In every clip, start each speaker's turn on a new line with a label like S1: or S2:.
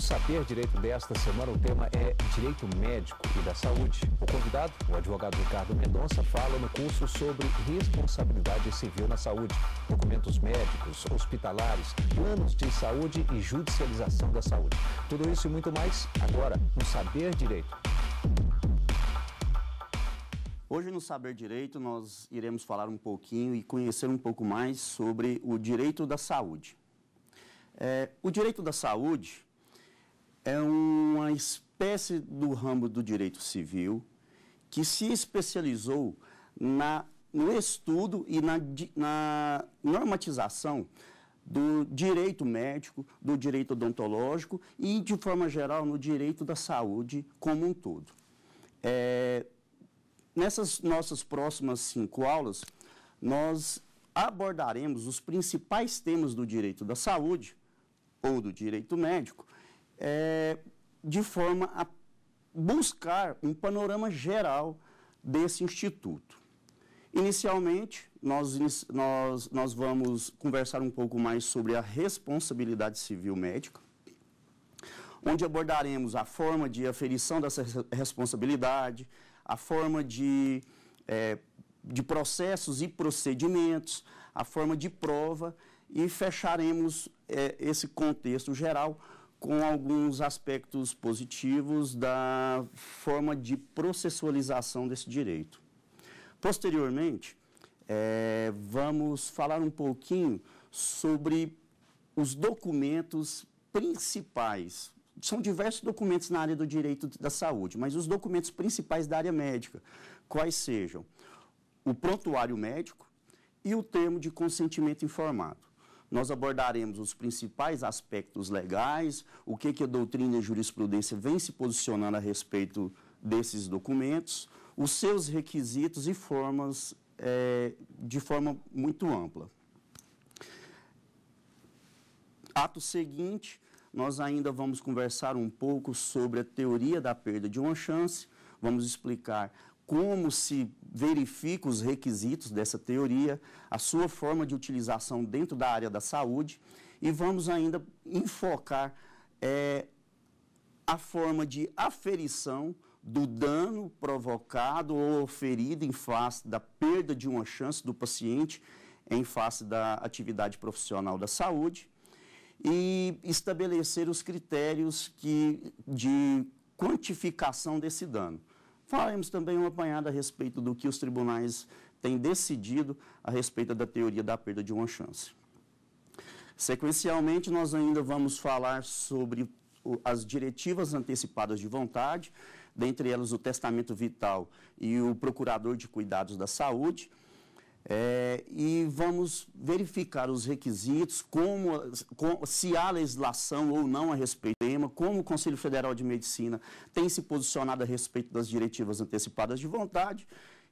S1: No Saber Direito desta semana, o tema é Direito Médico e da Saúde. O convidado, o advogado Ricardo Mendonça, fala no curso sobre responsabilidade civil na saúde, documentos médicos, hospitalares, planos de saúde e judicialização da saúde. Tudo isso e muito mais agora no Saber Direito. Hoje no Saber Direito nós iremos falar um pouquinho e conhecer um pouco mais sobre o direito da saúde. É, o direito da saúde é uma espécie do ramo do direito civil que se especializou na, no estudo e na, na normatização do direito médico, do direito odontológico e, de forma geral, no direito da saúde como um todo. É, nessas nossas próximas cinco aulas, nós abordaremos os principais temas do direito da saúde ou do direito médico é, de forma a buscar um panorama geral desse instituto. Inicialmente, nós, nós, nós vamos conversar um pouco mais sobre a responsabilidade civil médica, onde abordaremos a forma de aferição dessa responsabilidade, a forma de, é, de processos e procedimentos, a forma de prova e fecharemos é, esse contexto geral com alguns aspectos positivos da forma de processualização desse direito. Posteriormente, é, vamos falar um pouquinho sobre os documentos principais. São diversos documentos na área do direito da saúde, mas os documentos principais da área médica, quais sejam o prontuário médico e o termo de consentimento informado nós abordaremos os principais aspectos legais, o que, que a doutrina e a jurisprudência vem se posicionando a respeito desses documentos, os seus requisitos e formas é, de forma muito ampla. Ato seguinte, nós ainda vamos conversar um pouco sobre a teoria da perda de uma chance, vamos explicar como se verifica os requisitos dessa teoria, a sua forma de utilização dentro da área da saúde e vamos ainda enfocar é, a forma de aferição do dano provocado ou oferido em face da perda de uma chance do paciente em face da atividade profissional da saúde e estabelecer os critérios que, de quantificação desse dano. Faremos também um apanhado a respeito do que os tribunais têm decidido a respeito da teoria da perda de uma chance. Sequencialmente, nós ainda vamos falar sobre as diretivas antecipadas de vontade, dentre elas o testamento vital e o procurador de cuidados da saúde. É, e vamos verificar os requisitos, como, se há legislação ou não a respeito do tema, como o Conselho Federal de Medicina tem se posicionado a respeito das diretivas antecipadas de vontade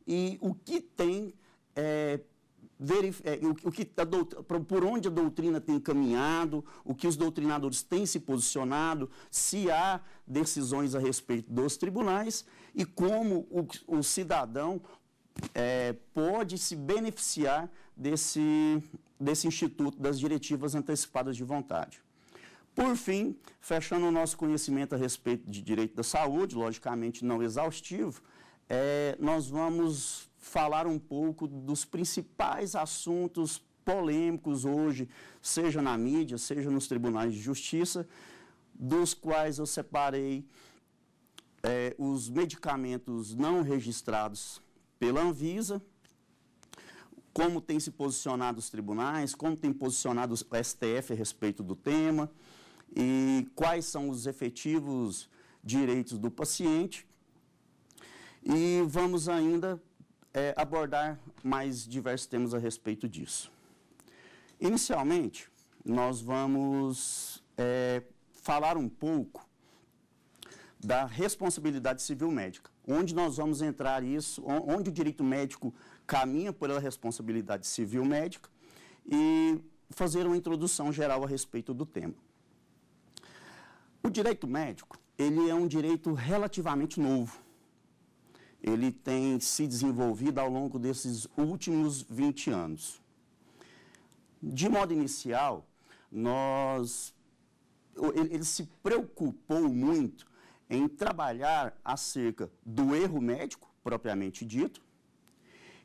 S1: e o que tem, é, verif, é, o, o, que a por onde a doutrina tem caminhado, o que os doutrinadores têm se posicionado, se há decisões a respeito dos tribunais e como o, o cidadão é, pode se beneficiar desse, desse instituto das diretivas antecipadas de vontade. Por fim, fechando o nosso conhecimento a respeito de direito da saúde, logicamente não exaustivo, é, nós vamos falar um pouco dos principais assuntos polêmicos hoje, seja na mídia, seja nos tribunais de justiça, dos quais eu separei é, os medicamentos não registrados pela Anvisa, como tem se posicionado os tribunais, como tem posicionado o STF a respeito do tema e quais são os efetivos direitos do paciente. E vamos ainda é, abordar mais diversos temas a respeito disso. Inicialmente, nós vamos é, falar um pouco da responsabilidade civil médica onde nós vamos entrar isso, onde o direito médico caminha pela responsabilidade civil médica e fazer uma introdução geral a respeito do tema. O direito médico, ele é um direito relativamente novo. Ele tem se desenvolvido ao longo desses últimos 20 anos. De modo inicial, nós ele, se preocupou muito em trabalhar acerca do erro médico, propriamente dito,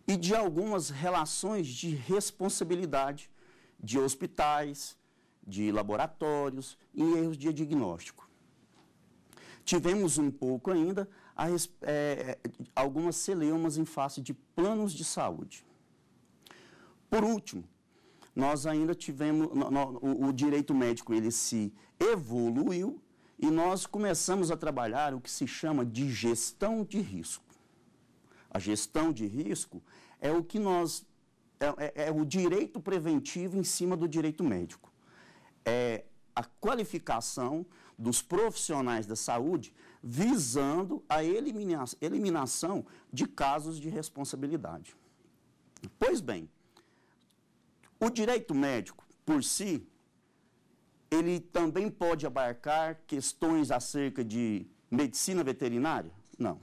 S1: e de algumas relações de responsabilidade de hospitais, de laboratórios e erros de diagnóstico. Tivemos um pouco ainda a, é, é, algumas celeumas em face de planos de saúde. Por último, nós ainda tivemos, no, no, o, o direito médico ele se evoluiu e nós começamos a trabalhar o que se chama de gestão de risco. A gestão de risco é o que nós é, é, é, o direito preventivo em cima do direito médico. É a qualificação dos profissionais da saúde visando a elimina eliminação de casos de responsabilidade. Pois bem, o direito médico, por si, ele também pode abarcar questões acerca de medicina veterinária? Não.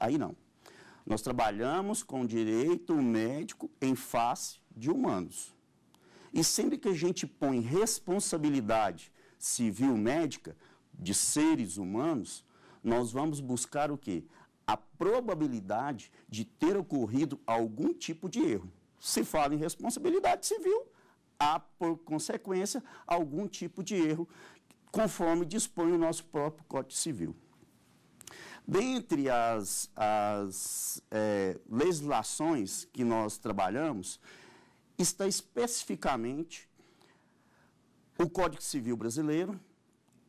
S1: Aí não. Nós trabalhamos com direito médico em face de humanos. E sempre que a gente põe responsabilidade civil médica de seres humanos, nós vamos buscar o quê? A probabilidade de ter ocorrido algum tipo de erro. Se fala em responsabilidade civil, há, por consequência, algum tipo de erro, conforme dispõe o nosso próprio Código Civil. Dentre as, as é, legislações que nós trabalhamos, está especificamente o Código Civil Brasileiro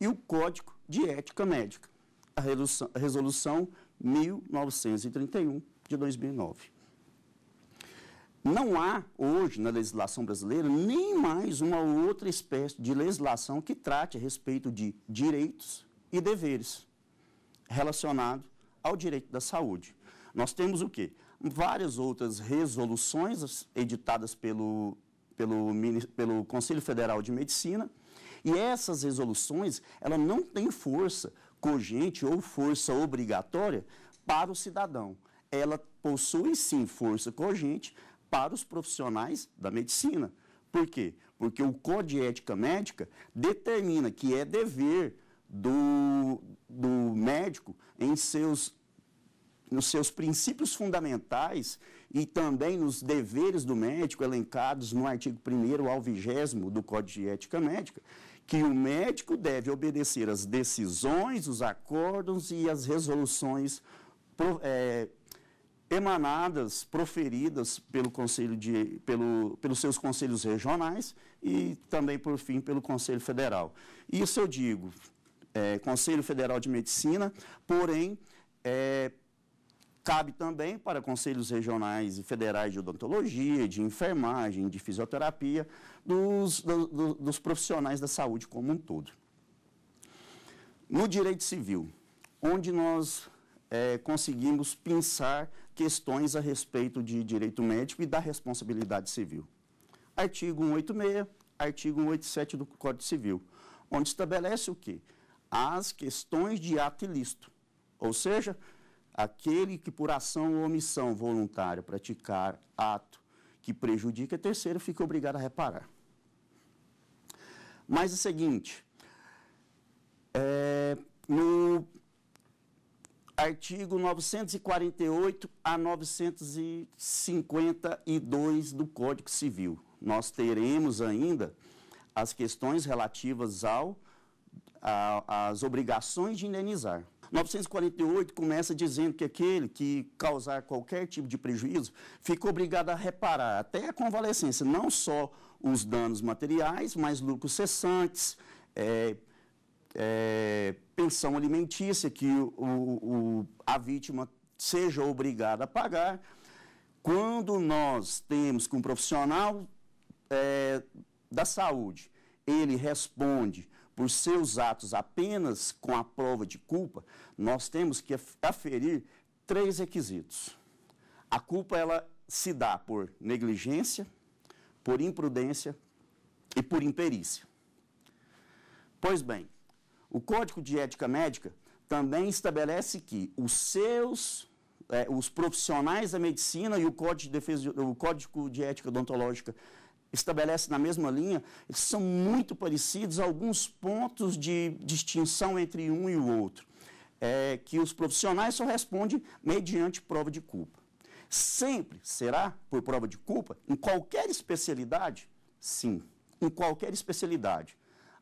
S1: e o Código de Ética Médica, a Resolução 1931 de 2009. Não há hoje na legislação brasileira nem mais uma outra espécie de legislação que trate a respeito de direitos e deveres relacionado ao direito da saúde. Nós temos o quê? Várias outras resoluções editadas pelo, pelo, pelo Conselho Federal de Medicina e essas resoluções ela não têm força cogente ou força obrigatória para o cidadão. Ela possui sim força cogente para os profissionais da medicina. Por quê? Porque o Código de Ética Médica determina que é dever do, do médico em seus nos seus princípios fundamentais e também nos deveres do médico elencados no artigo 1 ao 20 do Código de Ética Médica, que o médico deve obedecer às decisões, os acordos e as resoluções é, emanadas, proferidas pelo conselho de, pelo, pelos seus conselhos regionais e também, por fim, pelo Conselho Federal. Isso eu digo, é, Conselho Federal de Medicina, porém, é, cabe também para conselhos regionais e federais de odontologia, de enfermagem, de fisioterapia, dos, do, dos profissionais da saúde como um todo. No direito civil, onde nós é, conseguimos pensar questões a respeito de direito médico e da responsabilidade civil. Artigo 186, artigo 187 do Código Civil, onde estabelece o que? As questões de ato ilícito, ou seja, aquele que por ação ou omissão voluntária praticar ato que prejudica terceiro fica obrigado a reparar. Mas é o seguinte, é, no artigo 948 a 952 do Código Civil. Nós teremos ainda as questões relativas ao obrigações de indenizar. 948 começa dizendo que aquele que causar qualquer tipo de prejuízo fica obrigado a reparar até a convalescência, não só os danos materiais, mas lucros cessantes, é, é, pensão alimentícia que o, o, a vítima seja obrigada a pagar. Quando nós temos que um profissional é, da saúde, ele responde por seus atos apenas com a prova de culpa, nós temos que aferir três requisitos. A culpa ela se dá por negligência, por imprudência e por imperícia. Pois bem, o Código de Ética Médica também estabelece que os seus é, os profissionais da medicina e o Código de, Defesa, o Código de Ética Odontológica estabelece na mesma linha, eles são muito parecidos, alguns pontos de distinção entre um e o outro, é, que os profissionais só respondem mediante prova de culpa. Sempre será por prova de culpa? Em qualquer especialidade? Sim, em qualquer especialidade.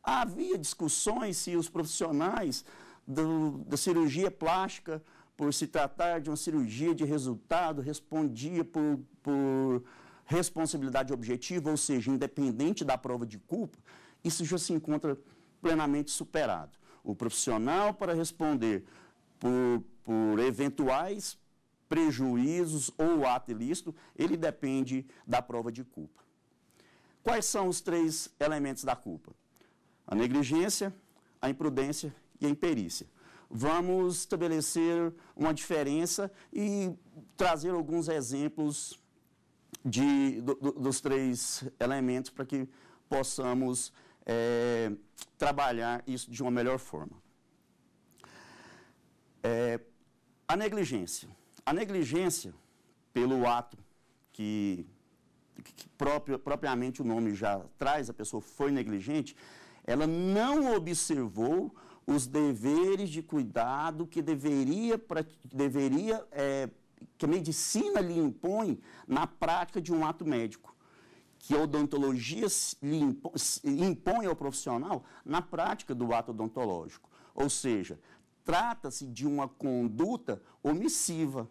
S1: Havia discussões se os profissionais do, da cirurgia plástica, por se tratar de uma cirurgia de resultado, respondia por, por responsabilidade objetiva, ou seja, independente da prova de culpa, isso já se encontra plenamente superado. O profissional para responder por, por eventuais prejuízos ou ato ilícito, ele depende da prova de culpa. Quais são os três elementos da culpa? a negligência, a imprudência e a imperícia. Vamos estabelecer uma diferença e trazer alguns exemplos de, do, dos três elementos para que possamos é, trabalhar isso de uma melhor forma. É, a negligência. A negligência, pelo ato que, que próprio, propriamente o nome já traz, a pessoa foi negligente, ela não observou os deveres de cuidado que deveria, deveria é, que a medicina lhe impõe na prática de um ato médico, que a odontologia lhe impõe, impõe ao profissional na prática do ato odontológico. Ou seja, trata-se de uma conduta omissiva.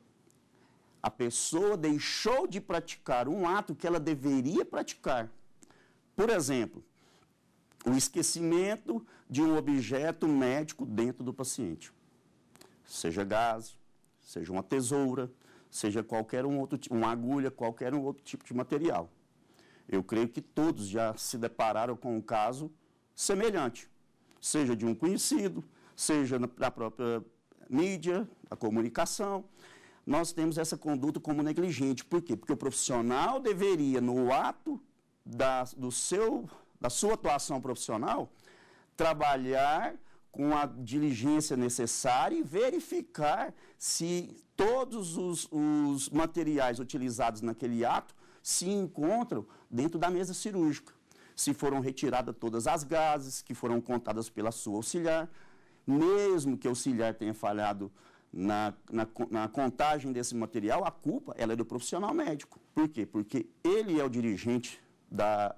S1: A pessoa deixou de praticar um ato que ela deveria praticar. Por exemplo, o esquecimento de um objeto médico dentro do paciente, seja gás, seja uma tesoura, seja qualquer um outro uma agulha, qualquer um outro tipo de material. Eu creio que todos já se depararam com um caso semelhante, seja de um conhecido, seja da própria mídia, da comunicação. Nós temos essa conduta como negligente. Por quê? Porque o profissional deveria, no ato da, do seu da sua atuação profissional, trabalhar com a diligência necessária e verificar se todos os, os materiais utilizados naquele ato se encontram dentro da mesa cirúrgica. Se foram retiradas todas as gases que foram contadas pela sua auxiliar, mesmo que o auxiliar tenha falhado na, na, na, contagem desse material, a culpa ela é do profissional médico. Por quê? Porque ele é o dirigente da,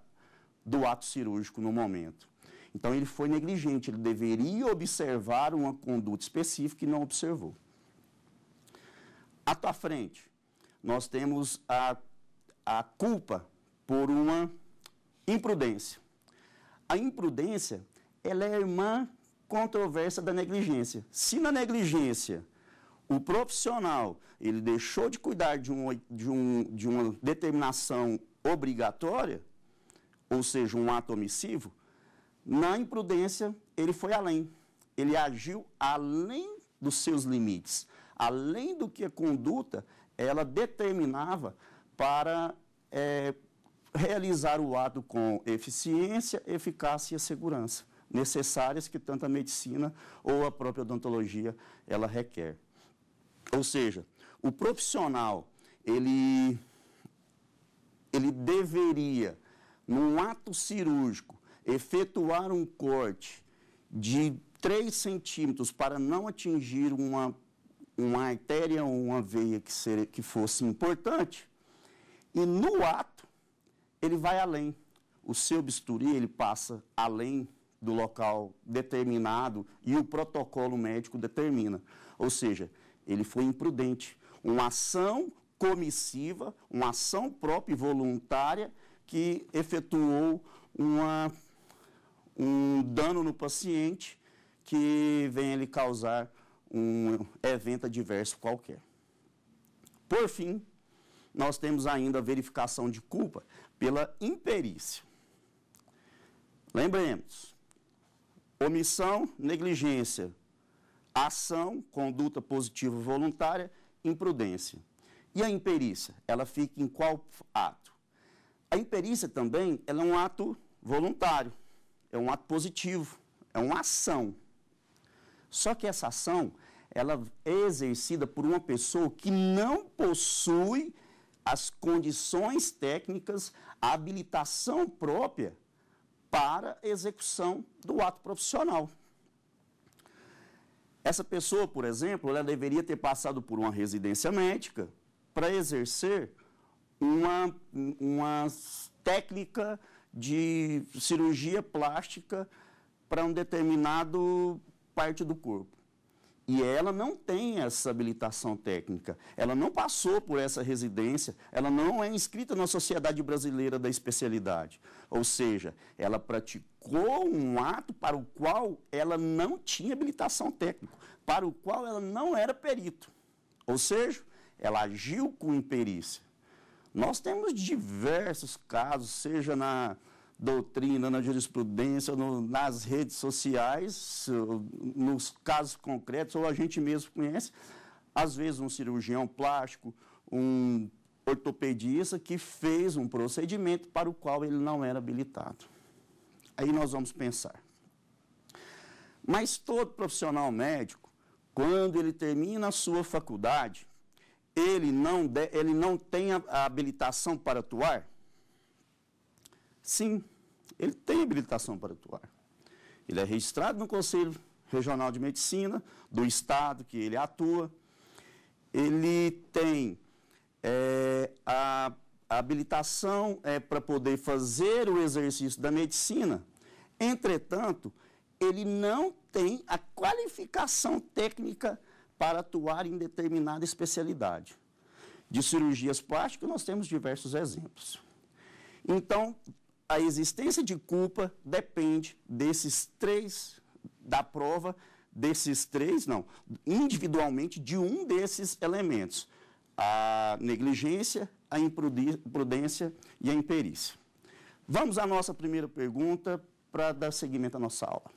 S1: do ato cirúrgico no momento. Então ele foi negligente, ele deveria observar uma conduta específica e não observou. Ato à frente, nós temos a, a culpa por uma imprudência. A imprudência, ela é a irmã controversa da negligência. Se na negligência o profissional ele deixou de cuidar de, um, de, um, de uma determinação obrigatória, ou seja, um ato omissivo, na imprudência ele foi além. Ele agiu além dos seus limites, além do que a conduta ela determinava para é, realizar o ato com eficiência, eficácia e segurança necessárias que tanto a medicina ou a própria odontologia ela requer. Ou seja, o profissional ele ele deveria num ato cirúrgico, efetuar um corte de 3 centímetros para não atingir uma, uma artéria ou uma veia que, seria que fosse importante, e no ato ele vai além. O seu bisturi ele passa além do local determinado e o protocolo médico determina. Ou seja, ele foi imprudente. Uma ação comissiva, uma ação própria e voluntária que efetuou uma, um dano no paciente que venha lhe causar um evento adverso qualquer. Por fim, nós temos ainda a verificação de culpa pela imperícia. Lembremos, omissão, negligência, ação, conduta positiva voluntária, imprudência. E a imperícia, ela fica em qual ato? A imperícia também é um ato voluntário, é um ato positivo, é uma ação. Só que essa ação ela é exercida por uma pessoa que não possui as condições técnicas, a habilitação própria para execução do ato profissional. Essa pessoa, por exemplo, ela deveria ter passado por uma residência médica para exercer uma, uma técnica de cirurgia plástica para um determinado parte do corpo. E ela não tem essa habilitação técnica, ela não passou por essa residência, ela não é inscrita na Sociedade Brasileira da Especialidade. Ou seja, ela praticou um ato para o qual ela não tinha habilitação técnica, para o qual ela não era perito. Ou seja, ela agiu com imperícia. Nós temos diversos casos, seja na doutrina, na jurisprudência, no, nas redes sociais, nos casos concretos, ou a gente mesmo conhece, às vezes um cirurgião plástico, um ortopedista que fez um procedimento para o qual ele não era habilitado. Aí nós vamos pensar. Mas todo profissional médico, quando ele termina a sua faculdade, ele não, de, ele não tem a, a habilitação para atuar? Sim, ele tem habilitação para atuar. Ele é registrado no Conselho Regional de Medicina do estado que ele atua. Ele tem é, a habilitação é, para poder fazer o exercício da medicina. Entretanto, ele não tem a qualificação técnica para atuar em determinada especialidade. De cirurgias plásticas, nós temos diversos exemplos. Então, a existência de culpa depende desses três, da prova desses três, não, individualmente de um desses elementos: a negligência, a imprudência e a imperícia. Vamos à nossa primeira pergunta para dar seguimento à nossa aula.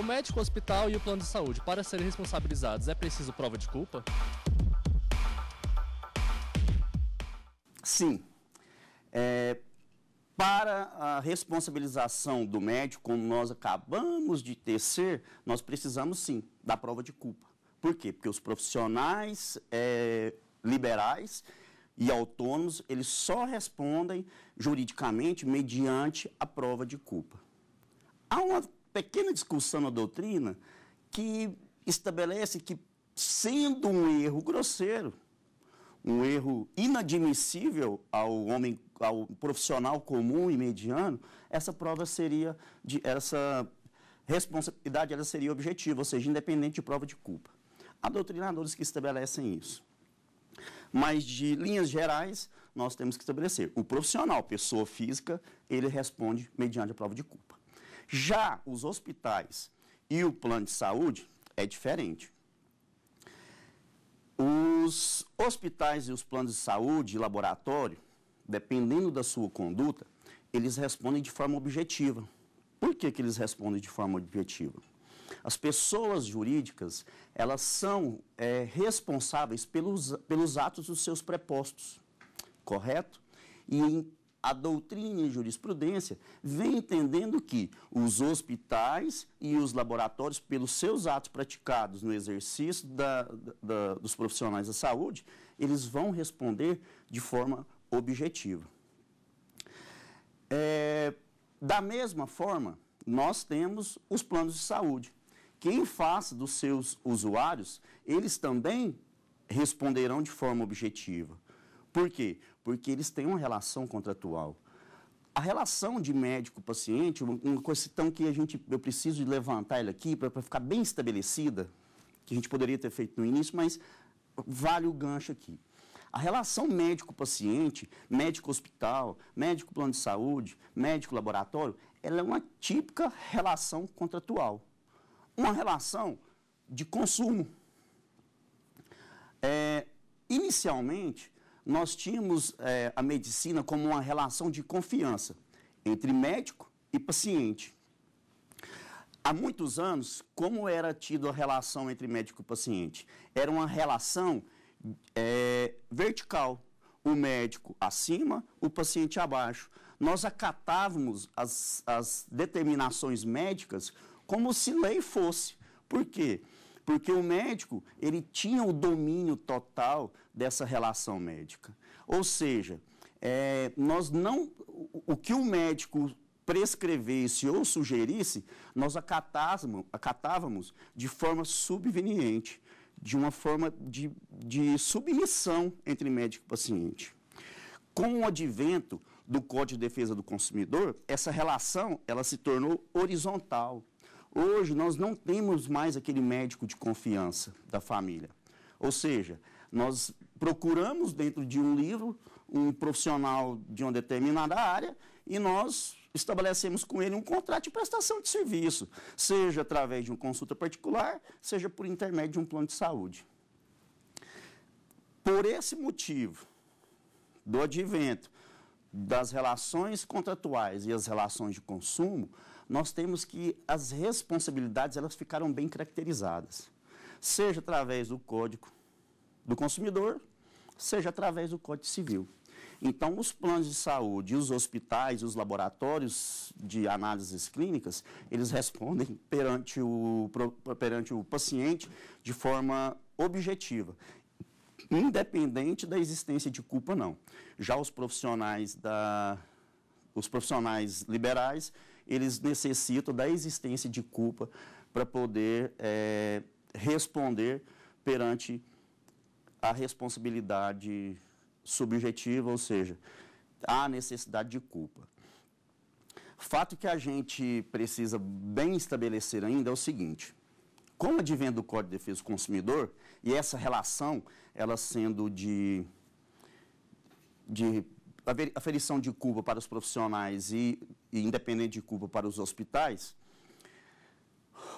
S1: O médico, o hospital e o plano de saúde, para serem responsabilizados, é preciso prova de culpa? Sim. É, para a responsabilização do médico, como nós acabamos de tecer, nós precisamos sim da prova de culpa. Por quê? Porque os profissionais é, liberais e autônomos, eles só respondem juridicamente mediante a prova de culpa. Há uma pequena discussão na doutrina que estabelece que, sendo um erro grosseiro, um erro inadmissível ao homem, ao profissional comum e mediano, essa prova seria, de, essa responsabilidade ela seria objetiva, ou seja, independente de prova de culpa. Há doutrinadores que estabelecem isso. Mas, de linhas gerais, nós temos que estabelecer. O profissional, pessoa física, ele responde mediante a prova de culpa. Já os hospitais e o plano de saúde é diferente. Os hospitais e os planos de saúde e laboratório, dependendo da sua conduta, eles respondem de forma objetiva. Por que, que eles respondem de forma objetiva? As pessoas jurídicas, elas são é, responsáveis pelos, pelos atos dos seus prepostos, correto? E em a doutrina e jurisprudência vem entendendo que os hospitais e os laboratórios, pelos seus atos praticados no exercício da, da, dos profissionais da saúde, eles vão responder de forma objetiva. É, da mesma forma, nós temos os planos de saúde, Quem faça dos seus usuários, eles também responderão de forma objetiva. Por quê? porque eles têm uma relação contratual. A relação de médico-paciente, uma questão que a gente, eu preciso levantar ele aqui para ficar bem estabelecida, que a gente poderia ter feito no início, mas vale o gancho aqui. A relação médico-paciente, médico-hospital, médico-plano de saúde, médico-laboratório, ela é uma típica relação contratual. Uma relação de consumo. É, inicialmente, nós tínhamos é, a medicina como uma relação de confiança entre médico e paciente. Há muitos anos, como era tido a relação entre médico e paciente? Era uma relação é, vertical. O médico acima, o paciente abaixo. Nós acatávamos as, as determinações médicas como se lei fosse. Por quê? porque o médico ele tinha o domínio total dessa relação médica. Ou seja, é, nós não, o que o médico prescrevesse ou sugerisse, nós acatávamos, acatávamos de forma subveniente, de uma forma de, de submissão entre médico e paciente. Com o advento do Código de Defesa do Consumidor, essa relação ela se tornou horizontal. Hoje nós não temos mais aquele médico de confiança da família. Ou seja, nós procuramos dentro de um livro um profissional de uma determinada área e nós estabelecemos com ele um contrato de prestação de serviço, seja através de uma consulta particular, seja por intermédio de um plano de saúde. Por esse motivo do advento das relações contratuais e as relações de consumo, nós temos que as responsabilidades elas ficaram bem caracterizadas, seja através do Código do Consumidor, seja através do Código Civil. Então, os planos de saúde, os hospitais, os laboratórios de análises clínicas, eles respondem perante o, perante o paciente de forma objetiva, independente da existência de culpa, não. Já os profissionais da, os profissionais liberais, eles necessitam da existência de culpa para poder é, responder perante a responsabilidade subjetiva, ou seja, há necessidade de culpa. Fato que a gente precisa bem estabelecer ainda é o seguinte: como o do Código de Defesa do Consumidor e essa relação, ela sendo de, de a aferição de culpa para os profissionais e, e independente de culpa para os hospitais,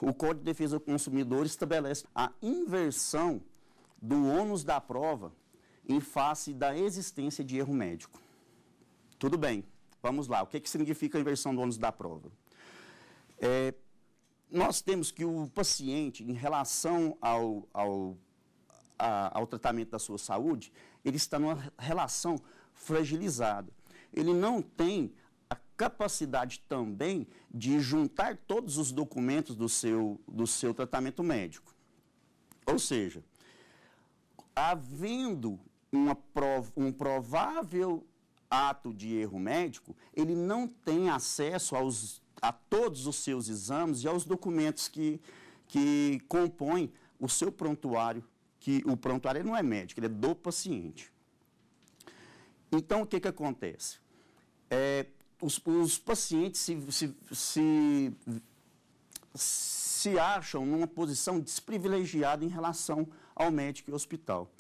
S1: o Código de Defesa do Consumidor estabelece a inversão do ônus da prova em face da existência de erro médico. Tudo bem, vamos lá. O que, que significa a inversão do ônus da prova? É, nós temos que o paciente, em relação ao, ao, a, ao tratamento da sua saúde, ele está numa relação fragilizado. Ele não tem a capacidade também de juntar todos os documentos do seu, do seu tratamento médico. Ou seja, havendo prov um provável ato de erro médico, ele não tem acesso aos, a todos os seus exames e aos documentos que, que compõem o seu prontuário, que o prontuário não é médico, ele é do paciente. Então, o que, que acontece? É, os, os, pacientes se, se, se, se acham numa posição desprivilegiada em relação ao médico e hospital.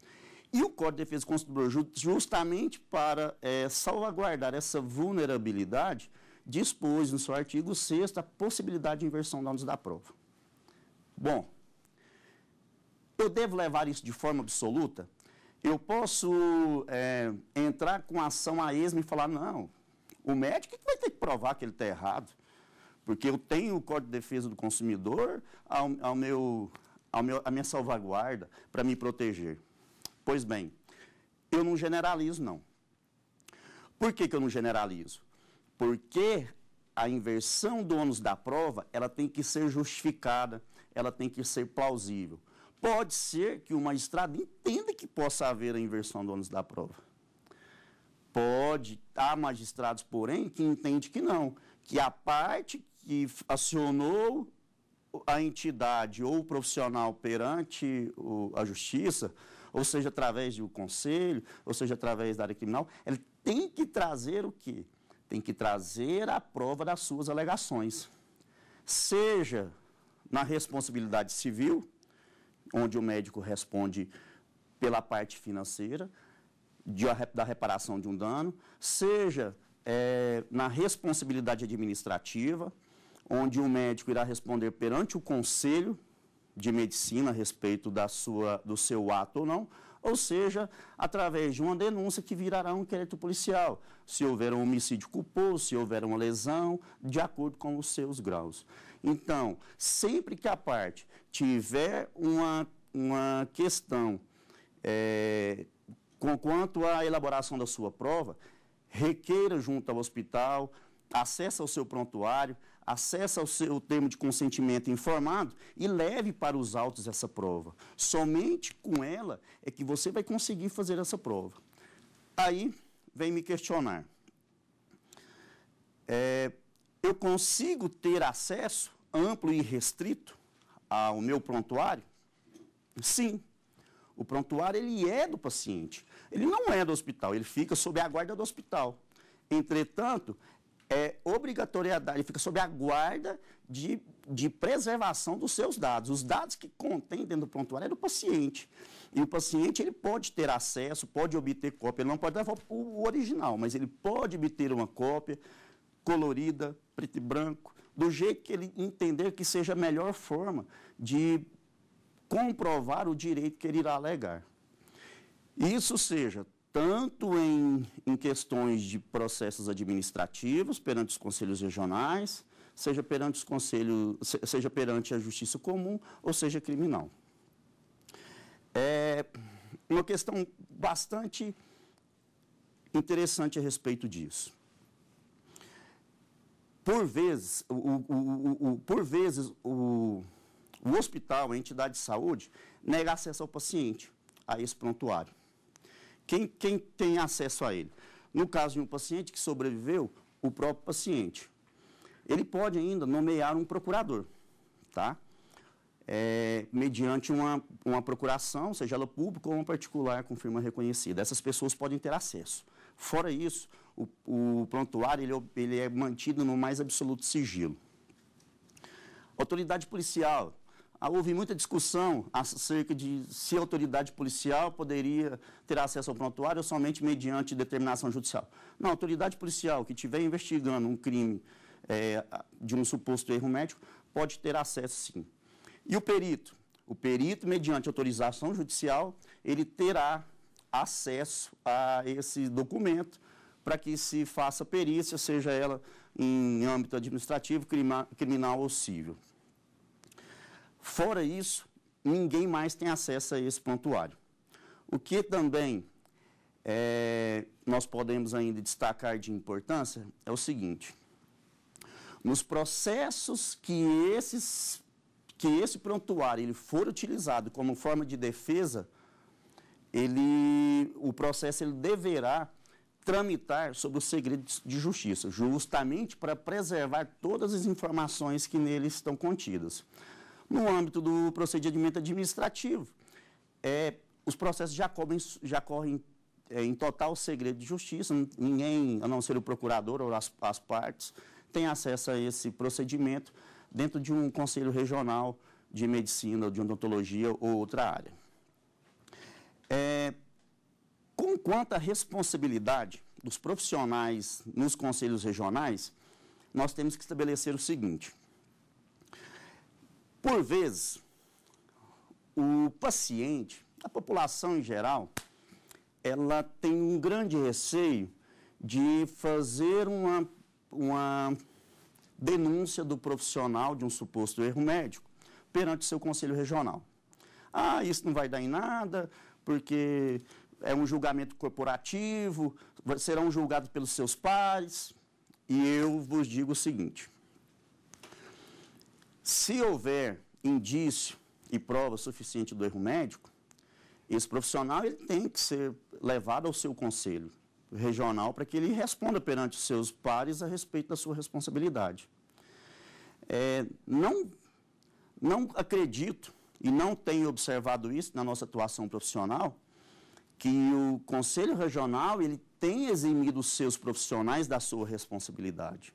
S1: E o Código de Defesa do Consumidor, justamente para é, salvaguardar essa vulnerabilidade, dispôs no seu artigo 6 a possibilidade de inversão da ônus da prova. Bom, eu devo levar isso de forma absoluta? Eu posso é, entrar com ação a esmo e falar, não, o médico é vai ter que provar que ele está errado, porque eu tenho o Código de Defesa do Consumidor ao, ao meu, ao meu, a minha salvaguarda para me proteger. Pois bem, eu não generalizo, não. Por que, que eu não generalizo? Porque a inversão do ônus da prova, ela tem que ser justificada, ela tem que ser plausível. Pode ser que o magistrado entenda que possa haver a inversão do ônus da prova. Pode, há magistrados, porém, que entende que não, que a parte que acionou a entidade ou o profissional perante o, a justiça, ou seja, através do conselho, ou seja, através da área criminal, ele tem que trazer o quê? Tem que trazer a prova das suas alegações. Seja na responsabilidade civil, onde o médico responde pela parte financeira de, da reparação de um dano, seja é, na responsabilidade administrativa, onde o médico irá responder perante o conselho de medicina a respeito da sua, do seu ato ou não, ou seja, através de uma denúncia que virará um inquérito policial, se houver um homicídio culposo, se houver uma lesão, de acordo com os seus graus. Então, sempre que a parte tiver uma, uma questão é, com quanto à elaboração da sua prova, requeira junto ao hospital, acessa o seu prontuário, acessa o seu termo de consentimento informado e leve para os autos essa prova. Somente com ela é que você vai conseguir fazer essa prova. Aí vem me questionar. É, eu consigo ter acesso amplo e restrito ao meu prontuário? Sim. O prontuário ele é do paciente. Ele não é do hospital, ele fica sob a guarda do hospital. Entretanto, é obrigatoriedade, ele fica sob a guarda de, de preservação dos seus dados. Os dados que contém dentro do prontuário é do paciente. E o paciente ele pode ter acesso, pode obter cópia, ele não pode levar o original, mas ele pode obter uma cópia, colorida, preto e branco, do jeito que ele entender que seja a melhor forma de comprovar o direito que ele irá alegar. Isso seja tanto em, em questões de processos administrativos perante os conselhos regionais, seja perante os conselhos, seja perante a justiça comum ou seja criminal. É uma questão bastante interessante a respeito disso. Por vezes, o, o, o por vezes o, o hospital, a entidade de saúde, nega acesso ao paciente, a esse prontuário. Quem, quem tem acesso a ele? No caso de um paciente que sobreviveu, o próprio paciente. Ele pode ainda nomear um procurador, tá? É, mediante uma, uma procuração, seja ela pública ou uma particular com firma reconhecida. Essas pessoas podem ter acesso. Fora isso, o, o prontuário ele, é, ele é mantido no mais absoluto sigilo. Autoridade policial, ah, houve muita discussão acerca de se a autoridade policial poderia ter acesso ao prontuário ou somente mediante determinação judicial. Não, a autoridade policial que estiver investigando um crime é, de um suposto erro médico pode ter acesso sim. E o perito? O perito, mediante autorização judicial, ele terá acesso a esse documento para que se faça perícia, seja ela em âmbito administrativo, crima, criminal ou civil. Fora isso, ninguém mais tem acesso a esse prontuário. O que também é, nós podemos ainda destacar de importância é o seguinte: nos processos que, esses, que esse prontuário ele for utilizado como forma de defesa, ele, o processo ele deverá tramitar sobre o segredo de justiça, justamente para preservar todas as informações que nele estão contidas. No âmbito do procedimento administrativo, é, os processos já, já correm é, em total segredo de justiça, ninguém, a não ser o procurador ou as, as partes, tem acesso a esse procedimento dentro de um conselho regional de medicina, de odontologia ou outra área. É, com quanta responsabilidade dos profissionais nos conselhos regionais, nós temos que estabelecer o seguinte. Por vezes, o paciente, a população em geral, ela tem um grande receio de fazer uma, uma denúncia do profissional de um suposto erro médico perante o seu conselho regional. Ah, isso não vai dar em nada, porque é um julgamento corporativo, serão julgados pelos seus pares. E eu vos digo o seguinte: se houver indício e prova suficiente do erro médico, esse profissional ele tem que ser levado ao seu conselho regional para que ele responda perante os seus pares a respeito da sua responsabilidade. É, não, não acredito e não tenho observado isso na nossa atuação profissional, que o Conselho Regional ele tem eximido os seus profissionais da sua responsabilidade.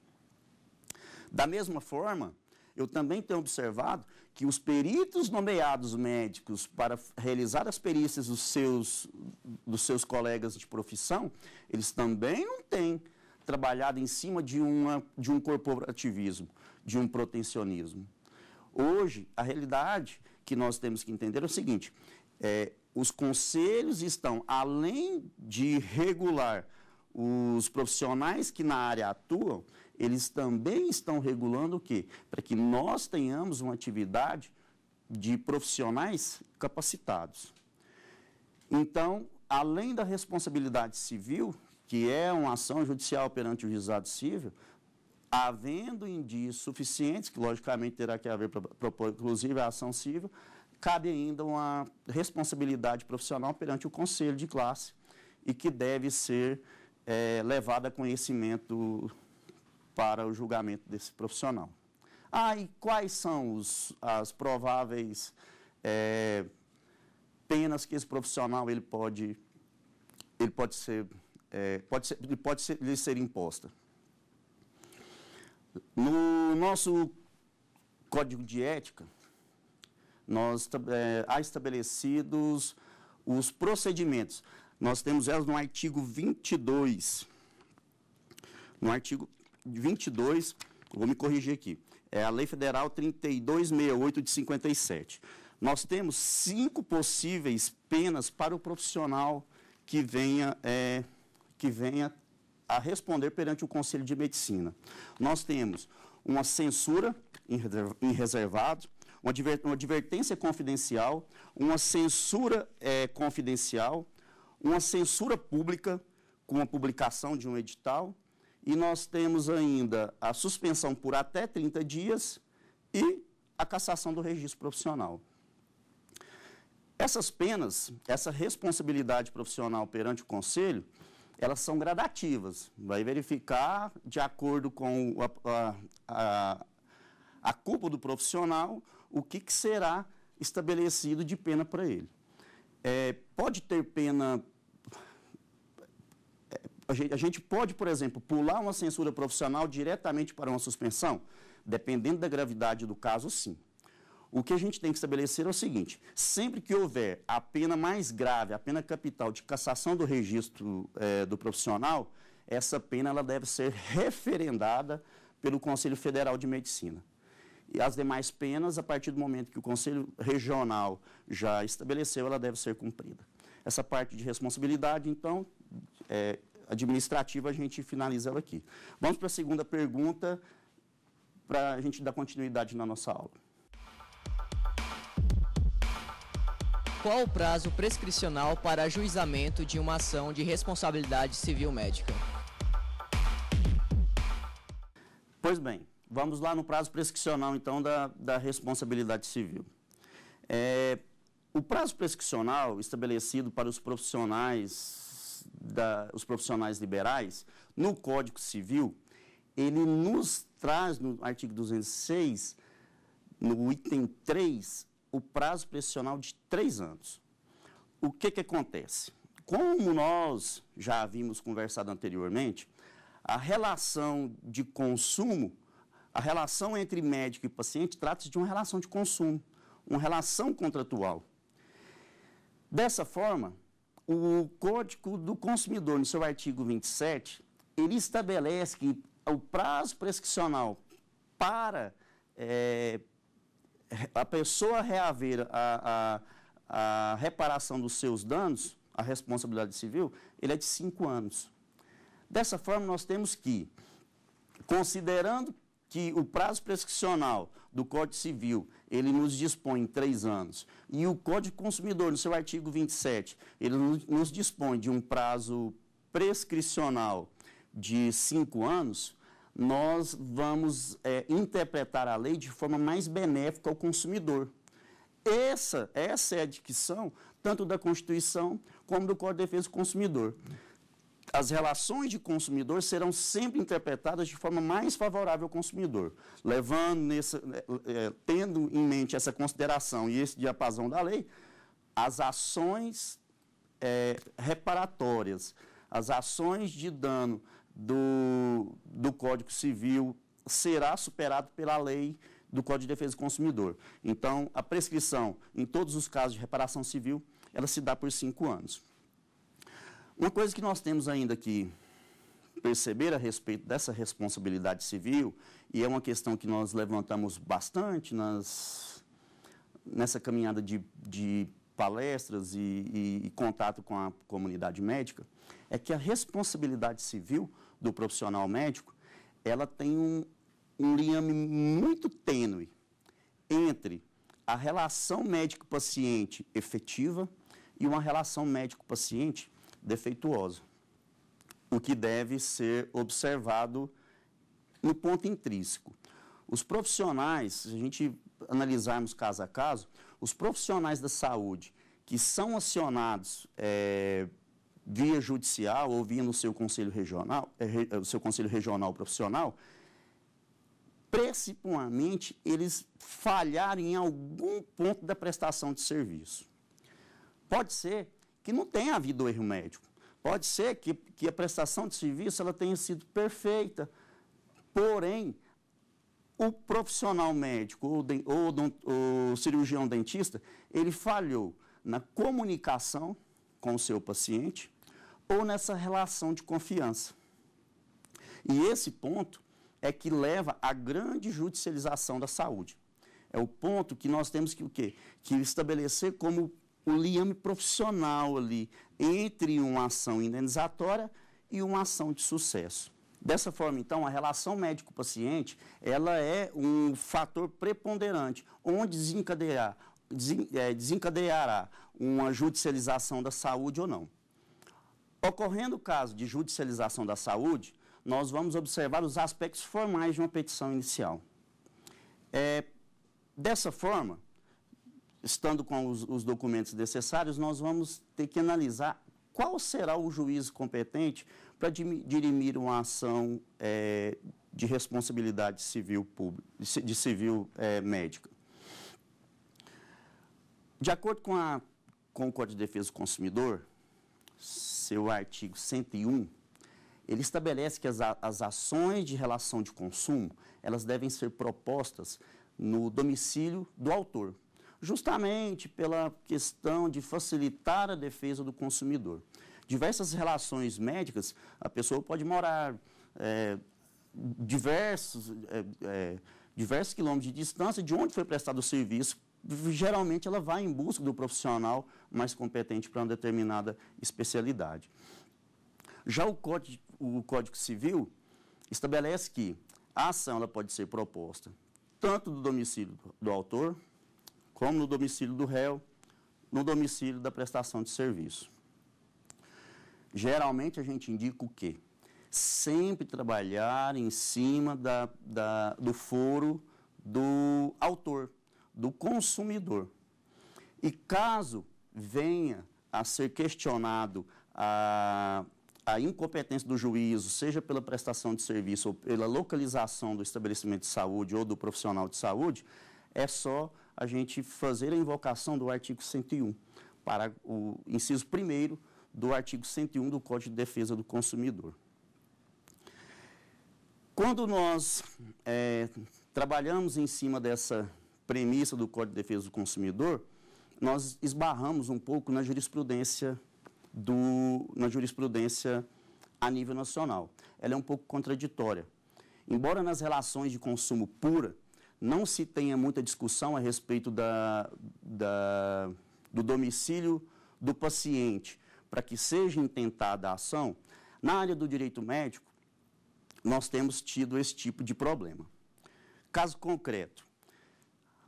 S1: Da mesma forma, eu também tenho observado que os peritos nomeados médicos para realizar as perícias dos seus, dos seus colegas de profissão, eles também não têm trabalhado em cima de, uma, de um corporativismo, de um protecionismo. Hoje, a realidade que nós temos que entender é o seguinte: é, os conselhos estão, além de regular os profissionais que na área atuam, eles também estão regulando o quê? Para que nós tenhamos uma atividade de profissionais capacitados. Então, além da responsabilidade civil, que é uma ação judicial perante o juizado civil, havendo indícios suficientes, que logicamente terá que haver, inclusive, a ação civil, cabe ainda uma responsabilidade profissional perante o conselho de classe e que deve ser é, levada a conhecimento para o julgamento desse profissional. Ah, e quais são os, as prováveis é, penas que esse profissional ele pode, ele pode ser, é, pode ser, pode ser, lhe ser imposta? No nosso código de ética, nós é, há estabelecidos os procedimentos. Nós temos elas no artigo 22. No artigo 22, vou me corrigir aqui, é a Lei Federal 3268 de 57. Nós temos cinco possíveis penas para o profissional que venha, é, que venha a responder perante o Conselho de Medicina. Nós temos uma censura em reservado, uma, advertência confidencial, uma censura é, confidencial, uma censura pública com a publicação de um edital e nós temos ainda a suspensão por até 30 dias e a cassação do registro profissional. Essas penas, essa responsabilidade profissional perante o Conselho, elas são gradativas. Vai verificar, de acordo com a, a, a culpa do profissional, o que, que será estabelecido de pena para ele. É, pode ter pena. É, a gente, a gente pode, por exemplo, pular uma censura profissional diretamente para uma suspensão? Dependendo da gravidade do caso, sim. O que a gente tem que estabelecer é o seguinte: sempre que houver a pena mais grave, a pena capital de cassação do registro é, do profissional, essa pena ela deve ser referendada pelo Conselho Federal de Medicina. E as demais penas, a partir do momento que o Conselho Regional já estabeleceu, ela deve ser cumprida. Essa parte de responsabilidade, então, é, administrativa, a gente finaliza ela aqui. Vamos para a segunda pergunta, para a gente dar continuidade na nossa aula. qual o prazo prescricional para ajuizamento de uma ação de responsabilidade civil médica? Pois bem, vamos lá no prazo prescricional, então, da, da responsabilidade civil. É, o prazo prescricional estabelecido para os profissionais, da, os profissionais liberais, no Código Civil, ele nos traz, no artigo 206, no item 3, o prazo prescricional de três anos. O que, que acontece? Como nós já havíamos conversado anteriormente, a relação de consumo, a relação entre médico e paciente trata-se de uma relação de consumo, uma relação contratual. Dessa forma, o Código do Consumidor, no seu artigo 27, ele estabelece que o prazo prescricional para é, a pessoa reaver a, a, a reparação dos seus danos, a responsabilidade civil, ele é de cinco anos. Dessa forma, nós temos que, considerando que o prazo prescricional do Código Civil, ele nos dispõe em três anos, e o Código Consumidor, no seu artigo 27, ele nos dispõe de um prazo prescricional de cinco anos, nós vamos é, interpretar a lei de forma mais benéfica ao consumidor. Essa, essa é a dicção tanto da Constituição como do Código de Defesa do Consumidor. As relações de consumidor serão sempre interpretadas de forma mais favorável ao consumidor, levando nessa, né, é, tendo em mente essa consideração e esse diapasão da lei, as ações é, reparatórias, as ações de dano do, do Código Civil será superado pela lei do Código de Defesa do Consumidor. Então, a prescrição, em todos os casos de reparação civil, ela se dá por cinco anos. Uma coisa que nós temos ainda que perceber a respeito dessa responsabilidade civil, e é uma questão que nós levantamos bastante nas, nessa caminhada de, de palestras e, e, e contato com a comunidade médica, é que a responsabilidade civil do profissional médico, ela tem um, um liame muito tênue entre a relação médico-paciente efetiva e uma relação médico-paciente defeituosa, o que deve ser observado no ponto intrínseco. Os profissionais, se a gente analisarmos caso a caso, os profissionais da saúde que são acionados é, via judicial ou via no seu conselho regional, o eh, eh, seu conselho regional profissional, principalmente eles falharem em algum ponto da prestação de serviço. Pode ser que não tenha havido erro médico, pode ser que, que a prestação de serviço ela tenha sido perfeita, porém, o profissional médico ou, de, ou, ou o cirurgião dentista, ele falhou na comunicação com o seu paciente, ou nessa relação de confiança. E esse ponto é que leva à grande judicialização da saúde. É o ponto que nós temos que o quê? Que estabelecer como o liame profissional ali entre uma ação indenizatória e uma ação de sucesso. Dessa forma, então, a relação médico-paciente, ela é um fator preponderante, onde desencadear, é, desencadeará uma judicialização da saúde ou não. Ocorrendo o caso de judicialização da saúde, nós vamos observar os aspectos formais de uma petição inicial. É, dessa forma, estando com os, os documentos necessários, nós vamos ter que analisar qual será o juízo competente para dirimir uma ação é, de responsabilidade civil pública, de civil é, médica. De acordo com, a, com o Código de Defesa do Consumidor, seu artigo 101, ele estabelece que as, as ações de relação de consumo, elas devem ser propostas no domicílio do autor, justamente pela questão de facilitar a defesa do consumidor. Diversas relações médicas, a pessoa pode morar é, diversos, é, é, diversos quilômetros de distância de onde foi prestado o serviço geralmente ela vai em busca do profissional mais competente para uma determinada especialidade. Já o Código, o Código Civil estabelece que a ação ela pode ser proposta tanto do domicílio do autor, como no domicílio do réu, no domicílio da prestação de serviço. Geralmente a gente indica o quê? Sempre trabalhar em cima da, da do foro do autor do consumidor. E caso venha a ser questionado a, a incompetência do juízo, seja pela prestação de serviço ou pela localização do estabelecimento de saúde ou do profissional de saúde, é só a gente fazer a invocação do artigo 101, para o inciso 1 do artigo 101 do Código de Defesa do Consumidor. Quando nós é, trabalhamos em cima dessa premissa do Código de Defesa do Consumidor, nós esbarramos um pouco na jurisprudência do na jurisprudência a nível nacional. Ela é um pouco contraditória. Embora nas relações de consumo pura não se tenha muita discussão a respeito da, da do domicílio do paciente para que seja intentada a ação, na área do direito médico, nós temos tido esse tipo de problema. Caso concreto,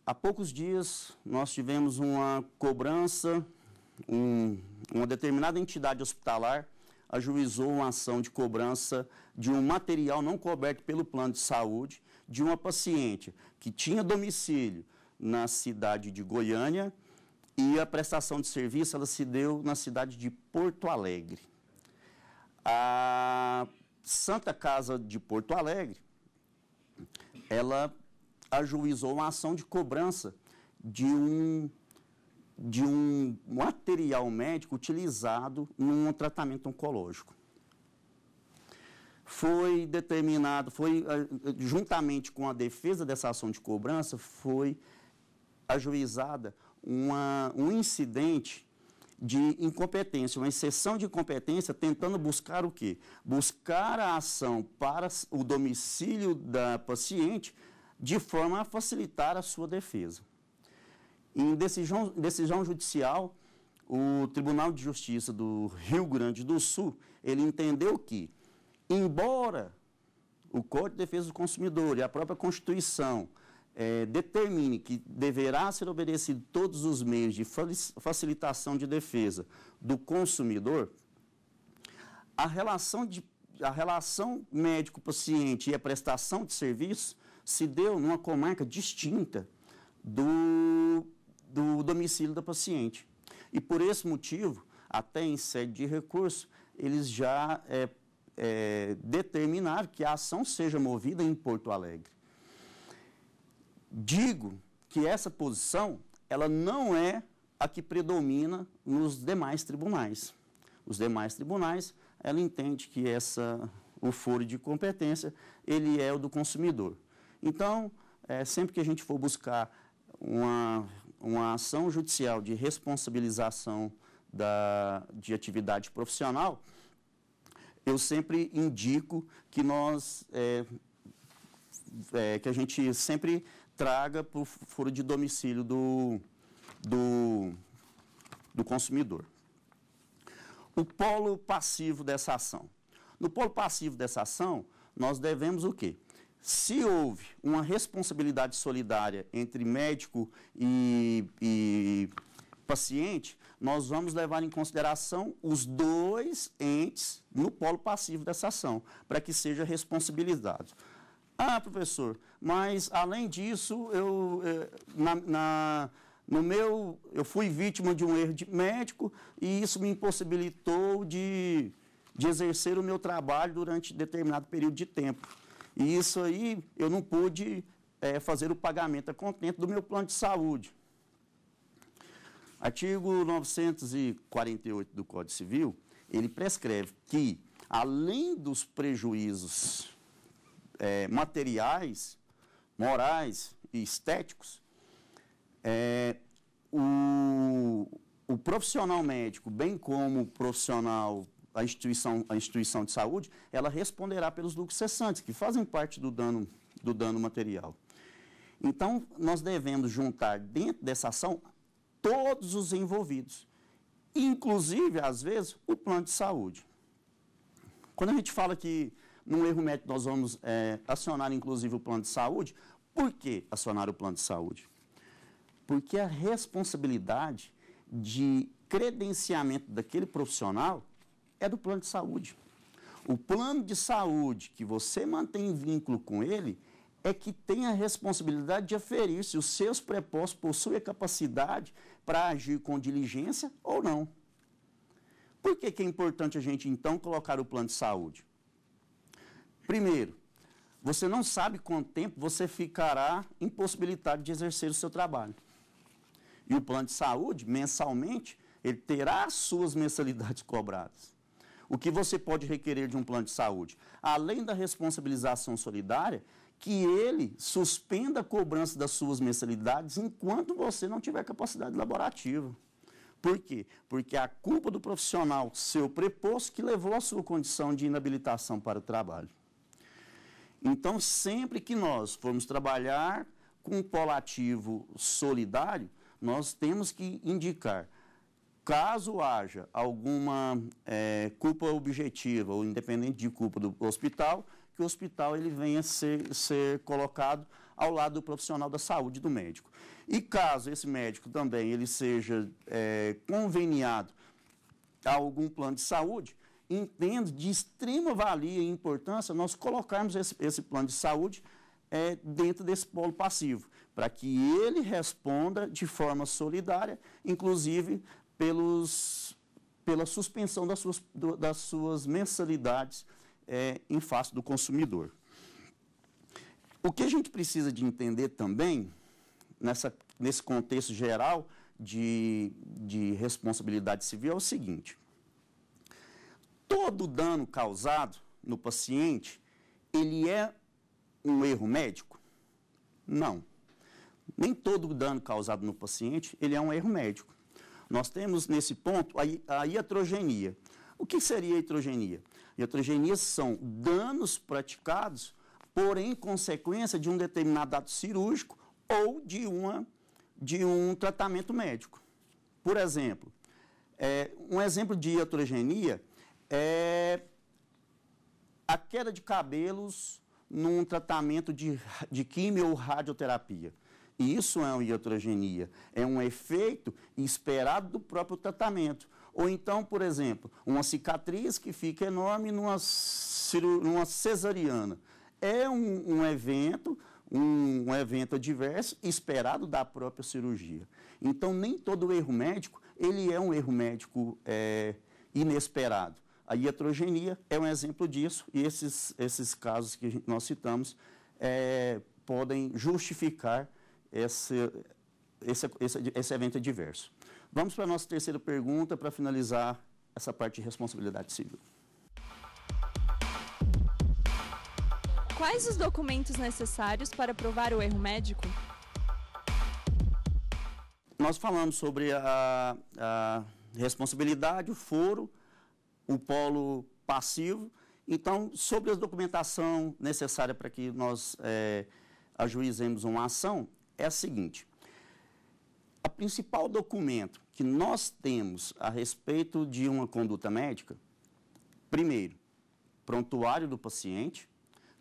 S1: Há poucos dias nós tivemos uma cobrança, um, uma determinada entidade hospitalar ajuizou uma ação de cobrança de um material não coberto pelo plano de saúde de uma paciente que tinha domicílio na cidade de Goiânia e a prestação de serviço ela se deu na cidade de Porto Alegre. A Santa Casa de Porto Alegre, ela ajuizou uma ação de cobrança de um, de um material médico utilizado num tratamento oncológico. Foi determinado, foi eh, eh, juntamente com a defesa dessa ação de cobrança, foi ajuizada uma, um incidente de incompetência, uma exceção de incompetência, tentando buscar o quê? Buscar a ação para o domicílio da paciente de forma a facilitar a sua defesa. Em decisão, decisão judicial, o Tribunal de Justiça do Rio Grande do Sul, ele entendeu que, embora o Código de Defesa do Consumidor e a própria Constituição é, determine que deverá ser obedecido todos os meios de facilitação de defesa do consumidor, a relação, a relação médico-paciente e a prestação de serviço se deu numa comarca distinta do, do domicílio da paciente. E por esse motivo, até em sede de recurso, eles já é, é, determinaram que a ação seja movida em Porto Alegre. Digo que essa posição ela não é a que predomina nos demais tribunais. Os demais tribunais, ela entende que essa, o foro de competência ele é o do consumidor. Então, é, sempre que a gente for buscar uma, uma ação judicial de responsabilização da, de atividade profissional, eu sempre indico que nós é, é, que a gente sempre traga para o foro de domicílio do, do, do consumidor. O polo passivo dessa ação. No polo passivo dessa ação, nós devemos o quê? Se houve uma responsabilidade solidária entre médico e, e paciente, nós vamos levar em consideração os dois entes no polo passivo dessa ação, para que seja responsabilizado. Ah, professor, mas além disso, eu, eh, na, na, no meu, eu fui vítima de um erro de médico e isso me impossibilitou de, de exercer o meu trabalho durante determinado período de tempo. E isso aí eu não pude é, fazer o pagamento a contento do meu plano de saúde. Artigo 948 do Código Civil, ele prescreve que, além dos prejuízos é, materiais, morais e estéticos, é, o, o profissional médico, bem como o profissional a instituição, a instituição de saúde, ela responderá pelos lucros cessantes, que fazem parte do dano, do dano material. Então, nós devemos juntar dentro dessa ação todos os envolvidos, inclusive, às vezes, o plano de saúde. Quando a gente fala que, num erro médico, nós vamos é, acionar, inclusive, o plano de saúde, por que acionar o plano de saúde? Porque a responsabilidade de credenciamento daquele profissional é do plano de saúde. O plano de saúde que você mantém vínculo com ele é que tem a responsabilidade de aferir se os seus prepostos possuem a capacidade para agir com diligência ou não. Por que, que é importante a gente então colocar o plano de saúde? Primeiro, você não sabe quanto tempo você ficará impossibilitado de exercer o seu trabalho. E o plano de saúde, mensalmente, ele terá suas mensalidades cobradas o que você pode requerer de um plano de saúde, além da responsabilização solidária, que ele suspenda a cobrança das suas mensalidades enquanto você não tiver capacidade laborativa. Por quê? Porque é a culpa do profissional, seu preposto, que levou à sua condição de inabilitação para o trabalho. Então, sempre que nós formos trabalhar com um polativo solidário, nós temos que indicar Caso haja alguma é, culpa objetiva ou independente de culpa do hospital, que o hospital ele venha ser, ser colocado ao lado do profissional da saúde do médico. E caso esse médico também ele seja é, conveniado a algum plano de saúde, entendo de extrema valia e importância nós colocarmos esse, esse plano de saúde é, dentro desse polo passivo, para que ele responda de forma solidária, inclusive pelos, pela suspensão das suas, do, das suas mensalidades é, em face do consumidor. O que a gente precisa de entender também, nessa, nesse contexto geral de, de responsabilidade civil, é o seguinte: todo dano causado no paciente, ele é um erro médico? Não. Nem todo dano causado no paciente, ele é um erro médico. Nós temos nesse ponto a, iatrogenia. O que seria a iatrogenia? Iatrogenia são danos praticados por em consequência de um determinado ato cirúrgico ou de, uma, de um tratamento médico. Por exemplo, é, um exemplo de iatrogenia é a queda de cabelos num tratamento de, de quimio ou radioterapia. E isso é uma iatrogenia, é um efeito esperado do próprio tratamento. Ou então, por exemplo, uma cicatriz que fica enorme numa, numa cesariana. É um, um evento um, um, evento adverso esperado da própria cirurgia. Então, nem todo erro médico, ele é um erro médico é, inesperado. A iatrogenia é um exemplo disso e esses, esses casos que nós citamos é, podem justificar esse, esse, esse, esse evento é diverso. Vamos para a nossa terceira pergunta para finalizar essa parte de responsabilidade civil. Quais os documentos necessários para provar o erro médico? Nós falamos sobre a, a responsabilidade, o foro, o polo passivo. Então, sobre a documentação necessária para que nós é, ajuizemos uma ação, é a seguinte. O principal documento que nós temos a respeito de uma conduta médica, primeiro, prontuário do paciente.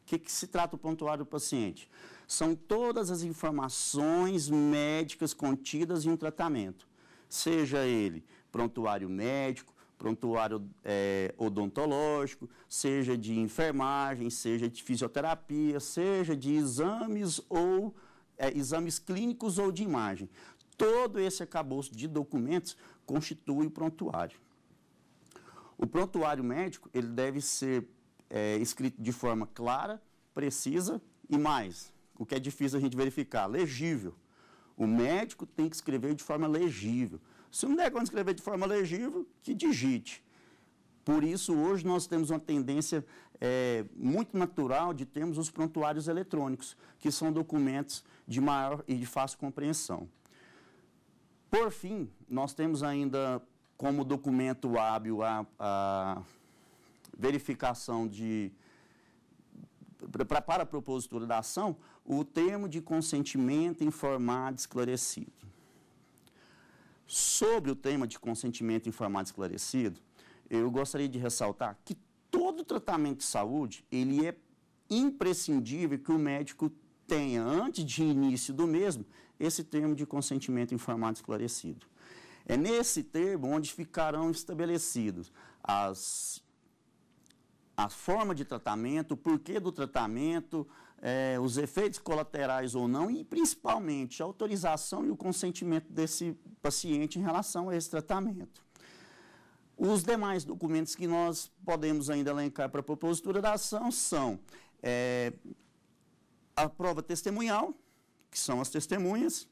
S1: O que, que se trata o prontuário do paciente? São todas as informações médicas contidas em um tratamento, seja ele prontuário médico, prontuário é, odontológico, seja de enfermagem, seja de fisioterapia, seja de exames ou é, exames clínicos ou de imagem. Todo esse acabouço de documentos constitui o prontuário. O prontuário médico ele deve ser é, escrito de forma clara, precisa e mais, o que é difícil a gente verificar, legível. O médico tem que escrever de forma legível. Se não der não escrever de forma legível, que digite. Por isso, hoje nós temos uma tendência é, muito natural de termos os prontuários eletrônicos, que são documentos de maior e de fácil compreensão. Por fim, nós temos ainda como documento hábil a, a verificação de para, para a propositura da ação, o termo de consentimento informado esclarecido. Sobre o tema de consentimento informado esclarecido, eu gostaria de ressaltar que todo tratamento de saúde, ele é imprescindível que o médico tenha, antes de início do mesmo, esse termo de consentimento informado esclarecido. É nesse termo onde ficarão estabelecidos as, a forma de tratamento, o porquê do tratamento, é, os efeitos colaterais ou não e, principalmente, a autorização e o consentimento desse paciente em relação a esse tratamento. Os demais documentos que nós podemos ainda elencar para a propositura da ação são é, a prova testemunhal, que são as testemunhas.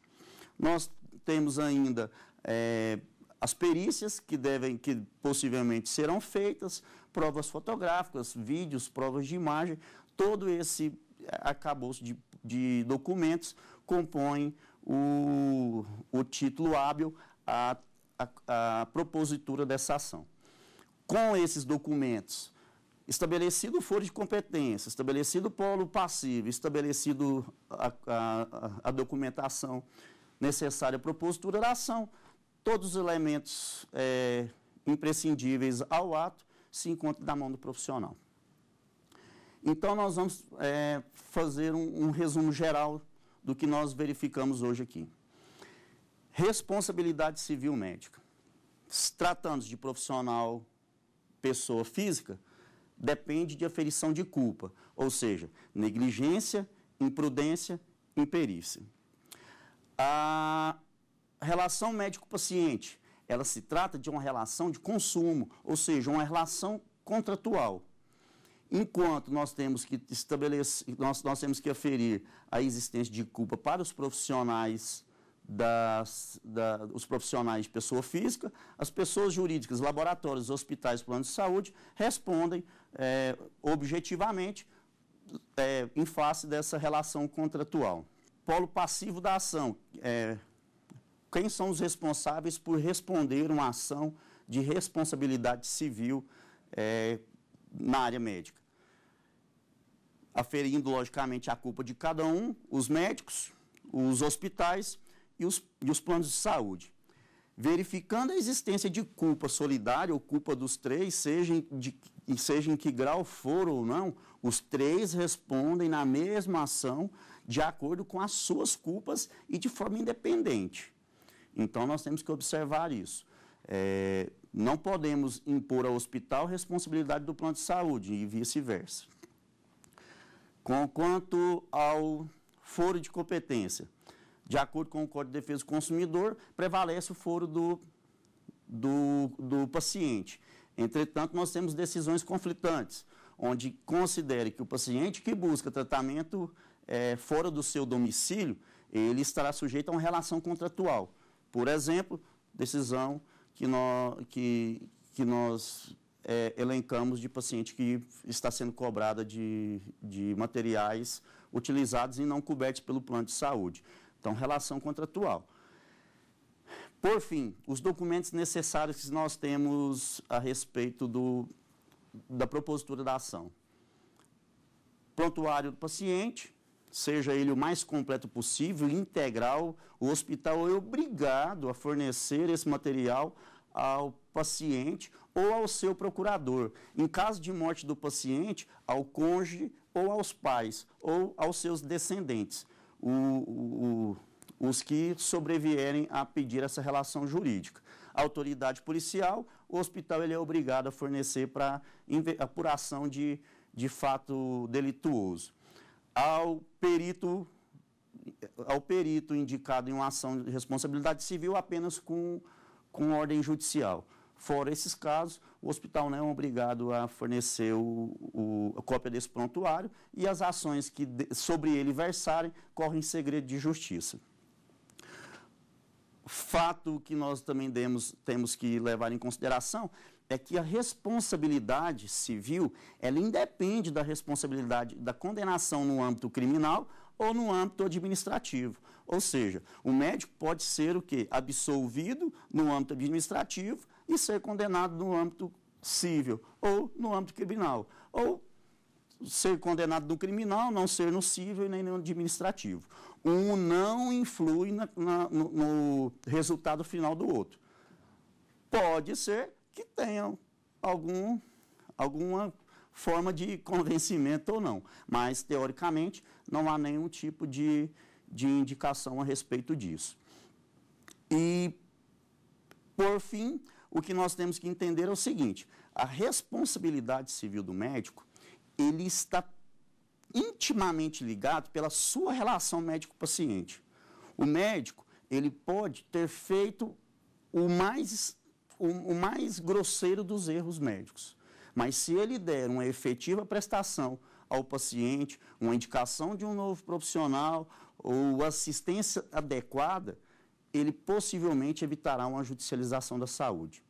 S1: Nós temos ainda é, as perícias que devem, que possivelmente serão feitas, provas fotográficas, vídeos, provas de imagem, todo esse é, acabouço de, de documentos compõe o, o título hábil a a, a propositura dessa ação. Com esses documentos, estabelecido o foro de competência, estabelecido o polo passivo, estabelecido a, a, a documentação necessária à propositura da ação, todos os elementos é, imprescindíveis ao ato se encontram na mão do profissional. Então, nós vamos é, fazer um, um resumo geral do que nós verificamos hoje aqui. Responsabilidade civil médica. Tratando-se de profissional, pessoa física, depende de aferição de culpa, ou seja, negligência, imprudência, imperícia. A relação médico-paciente, ela se trata de uma relação de consumo, ou seja, uma relação contratual. Enquanto nós temos que estabelecer, nós, nós temos que aferir a existência de culpa para os profissionais das, da, os profissionais de pessoa física, as pessoas jurídicas, laboratórios, hospitais, planos de saúde, respondem é, objetivamente é, em face dessa relação contratual. Polo passivo da ação. É, quem são os responsáveis por responder uma ação de responsabilidade civil é, na área médica? Aferindo, logicamente, a culpa de cada um, os médicos, os hospitais e os, e os planos de saúde. Verificando a existência de culpa solidária ou culpa dos três, seja em, de, seja em que grau for ou não, os três respondem na mesma ação de acordo com as suas culpas e de forma independente. Então, nós temos que observar isso. É, não podemos impor ao hospital responsabilidade do plano de saúde e vice-versa. Com quanto ao foro de competência, de acordo com o Código de Defesa do Consumidor, prevalece o foro do, do, do paciente. Entretanto, nós temos decisões conflitantes, onde considere que o paciente que busca tratamento é, fora do seu domicílio, ele estará sujeito a uma relação contratual. Por exemplo, decisão que nós, que, que nós é, elencamos de paciente que está sendo cobrada de, de materiais utilizados e não cobertos pelo plano de saúde. Então, relação contratual. Por fim, os documentos necessários que nós temos a respeito do, da propositura da ação. Prontuário do paciente, seja ele o mais completo possível, integral, o hospital é obrigado a fornecer esse material ao paciente ou ao seu procurador. Em caso de morte do paciente, ao cônjuge ou aos pais ou aos seus descendentes o, o, os que sobrevierem a pedir essa relação jurídica. A autoridade policial, o hospital ele é obrigado a fornecer para apuração de, de fato delituoso. Ao perito, ao perito indicado em uma ação de responsabilidade civil apenas com, com ordem judicial. Fora esses casos, o hospital não é obrigado a fornecer o, o, a cópia desse prontuário e as ações que de, sobre ele versarem correm em segredo de justiça. Fato que nós também demos, temos que levar em consideração é que a responsabilidade civil ela independe da responsabilidade da condenação no âmbito criminal ou no âmbito administrativo. Ou seja, o médico pode ser o quê? Absolvido no âmbito administrativo e ser condenado no âmbito civil ou no âmbito criminal. Ou ser condenado no criminal, não ser no civil nem no administrativo. Um não influi na, na, no, no resultado final do outro. Pode ser que tenham algum, alguma forma de convencimento ou não, mas, teoricamente, não há nenhum tipo de, de indicação a respeito disso. E, por fim, o que nós temos que entender é o seguinte: a responsabilidade civil do médico, ele está intimamente ligado pela sua relação médico-paciente. O médico, ele pode ter feito o mais, o, o mais grosseiro dos erros médicos. Mas se ele der uma efetiva prestação ao paciente, uma indicação de um novo profissional ou assistência adequada, ele possivelmente evitará uma judicialização da saúde.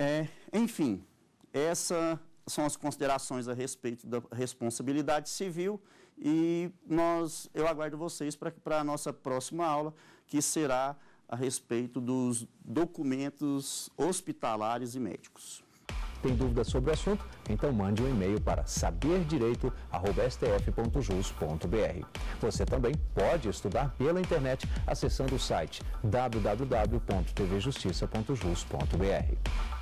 S1: É, enfim, essas são as considerações a respeito da responsabilidade civil e nós, eu aguardo vocês para a nossa próxima aula, que será a respeito dos documentos hospitalares e médicos. Tem dúvidas sobre o assunto? Então mande um e-mail para saberdireito.stf.jus.br. Você também pode estudar pela internet acessando o site www.tvjustiça.jus.br.